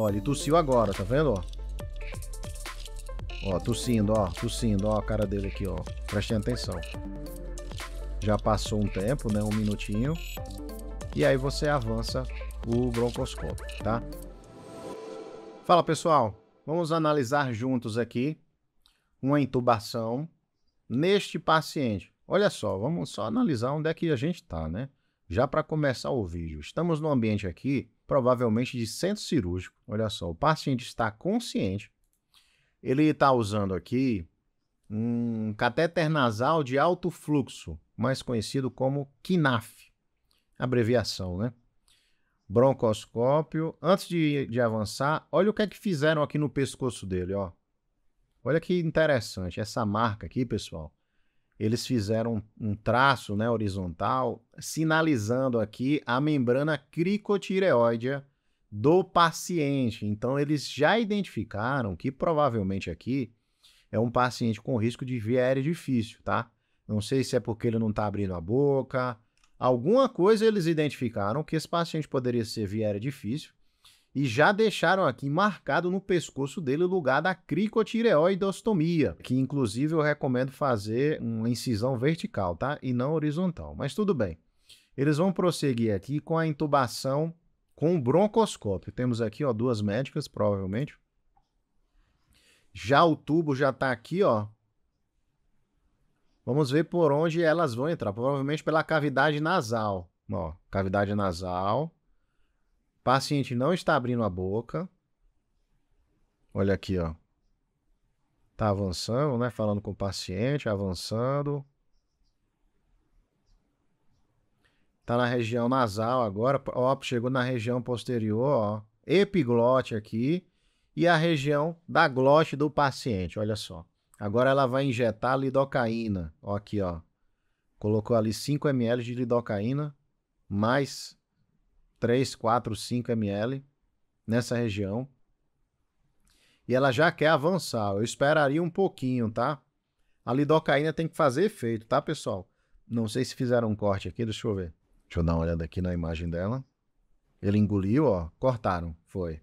Ó, ele tossiu agora, tá vendo, ó? Ó, tossindo, ó, tossindo, ó a cara dele aqui, ó. Prestem atenção. Já passou um tempo, né, um minutinho. E aí você avança o broncoscópio, tá? Fala, pessoal. Vamos analisar juntos aqui uma intubação neste paciente. Olha só, vamos só analisar onde é que a gente está, né? já para começar o vídeo, estamos num ambiente aqui, provavelmente de centro cirúrgico. Olha só, o paciente está consciente. Ele está usando aqui um catéter nasal de alto fluxo, mais conhecido como KNAF, abreviação, né? Broncoscópio. Antes de, de avançar, olha o que é que fizeram aqui no pescoço dele, ó. Olha que interessante essa marca aqui, pessoal eles fizeram um traço né, horizontal sinalizando aqui a membrana cricotireoide do paciente. Então, eles já identificaram que provavelmente aqui é um paciente com risco de viéria difícil, tá? Não sei se é porque ele não está abrindo a boca. Alguma coisa eles identificaram que esse paciente poderia ser viéria difícil e já deixaram aqui marcado no pescoço dele o lugar da cricotireoidostomia, que inclusive eu recomendo fazer uma incisão vertical, tá? E não horizontal, mas tudo bem. Eles vão prosseguir aqui com a intubação com broncoscópio. Temos aqui, ó, duas médicas, provavelmente. Já o tubo já tá aqui, ó. Vamos ver por onde elas vão entrar, provavelmente pela cavidade nasal. Ó, cavidade nasal Paciente não está abrindo a boca. Olha aqui, ó. Tá avançando, né? Falando com o paciente, avançando. Tá na região nasal agora. Ó, chegou na região posterior, ó. Epiglote aqui. E a região da glote do paciente, olha só. Agora ela vai injetar lidocaína. Ó, aqui, ó. Colocou ali 5 ml de lidocaína mais 3, 4, 5 ml nessa região. E ela já quer avançar. Eu esperaria um pouquinho, tá? A lidocaína tem que fazer efeito, tá, pessoal? Não sei se fizeram um corte aqui, deixa eu ver. Deixa eu dar uma olhada aqui na imagem dela. Ele engoliu, ó. Cortaram, foi.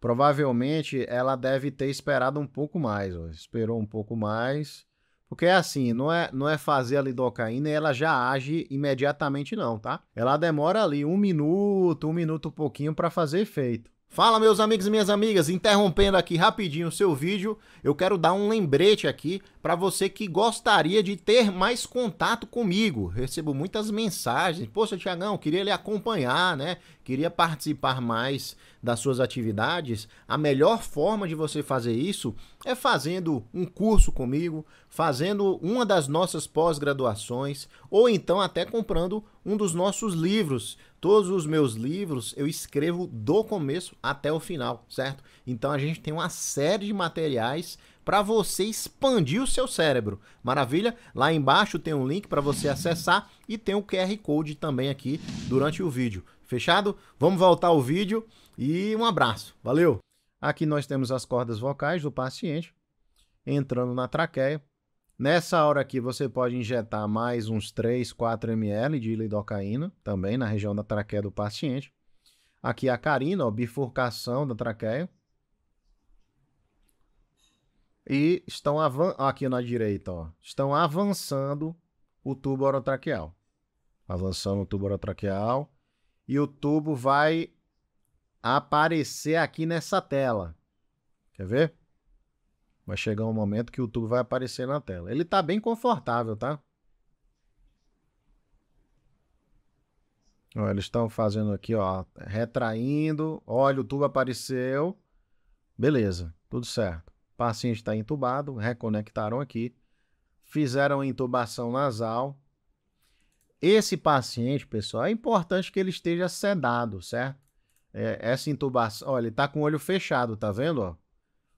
Provavelmente ela deve ter esperado um pouco mais, ó. Esperou um pouco mais porque é assim, não é, não é fazer a lidocaína e ela já age imediatamente não, tá? Ela demora ali um minuto, um minuto e pouquinho para fazer efeito. Fala meus amigos e minhas amigas, interrompendo aqui rapidinho o seu vídeo, eu quero dar um lembrete aqui para você que gostaria de ter mais contato comigo. Recebo muitas mensagens, poxa Tiagão, queria lhe acompanhar, né? Queria participar mais das suas atividades. A melhor forma de você fazer isso é fazendo um curso comigo, fazendo uma das nossas pós-graduações ou então até comprando um dos nossos livros. Todos os meus livros eu escrevo do começo até o final, certo? Então a gente tem uma série de materiais para você expandir o seu cérebro. Maravilha? Lá embaixo tem um link para você acessar e tem o um QR Code também aqui durante o vídeo. Fechado? Vamos voltar ao vídeo e um abraço. Valeu! Aqui nós temos as cordas vocais do paciente entrando na traqueia. Nessa hora aqui, você pode injetar mais uns 3, 4 ml de lidocaína, também na região da traqueia do paciente. Aqui a carina, ó, bifurcação da traqueia. E estão aqui na direita, ó, estão avançando o tubo orotraqueal. Avançando o tubo orotraqueal. E o tubo vai aparecer aqui nessa tela. Quer ver? Vai chegar um momento que o tubo vai aparecer na tela. Ele está bem confortável, tá? Ó, eles estão fazendo aqui, ó, retraindo. Olha, o tubo apareceu. Beleza, tudo certo. O paciente está entubado, reconectaram aqui. Fizeram a intubação nasal. Esse paciente, pessoal, é importante que ele esteja sedado, certo? É, essa intubação, olha, ele está com o olho fechado, tá vendo? Ó?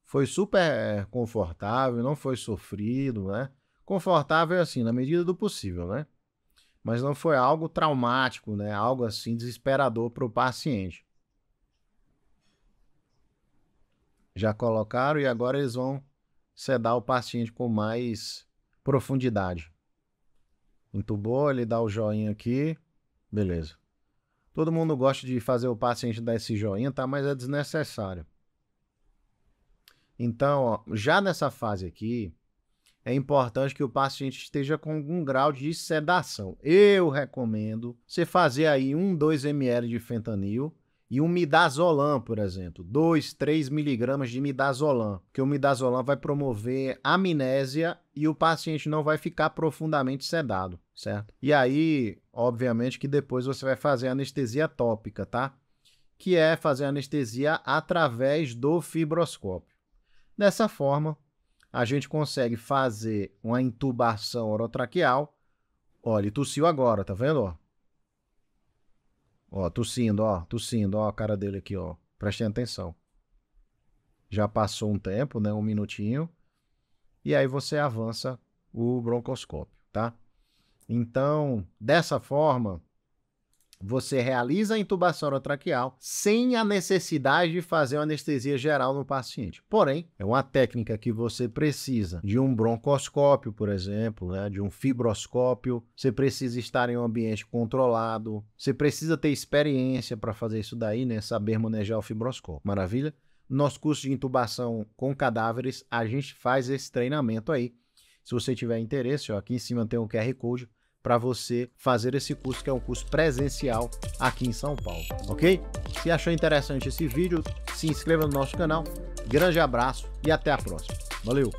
Foi super eh, confortável, não foi sofrido, né? Confortável é assim, na medida do possível, né? Mas não foi algo traumático, né? Algo assim desesperador para o paciente. Já colocaram e agora eles vão sedar o paciente com mais profundidade. Muito bom, ele dá o joinha aqui. Beleza. Todo mundo gosta de fazer o paciente dar esse joinha, tá? Mas é desnecessário. Então, ó, já nessa fase aqui, é importante que o paciente esteja com algum grau de sedação. Eu recomendo você fazer aí 1, 2 ml de fentanil e um midazolam, por exemplo, 2, 3 miligramas de midazolam, porque o midazolam vai promover amnésia e o paciente não vai ficar profundamente sedado, certo? E aí, obviamente que depois você vai fazer anestesia tópica, tá? Que é fazer anestesia através do fibroscópio. Dessa forma, a gente consegue fazer uma intubação orotraqueal. Olha, ele tossiu agora, tá vendo? Ó, ó tossindo, ó, tossindo, ó a cara dele aqui, ó. Prestem atenção. Já passou um tempo, né, um minutinho, e aí você avança o broncoscópio, tá? Então, dessa forma, você realiza a intubação orotraqueal sem a necessidade de fazer uma anestesia geral no paciente. Porém, é uma técnica que você precisa de um broncoscópio, por exemplo, né? de um fibroscópio. Você precisa estar em um ambiente controlado. Você precisa ter experiência para fazer isso daí, né? Saber manejar o fibroscópio. Maravilha? Nosso curso de intubação com cadáveres, a gente faz esse treinamento aí. Se você tiver interesse, ó, aqui em cima tem um QR Code para você fazer esse curso, que é um curso presencial aqui em São Paulo, ok? Se achou interessante esse vídeo, se inscreva no nosso canal. Grande abraço e até a próxima. Valeu!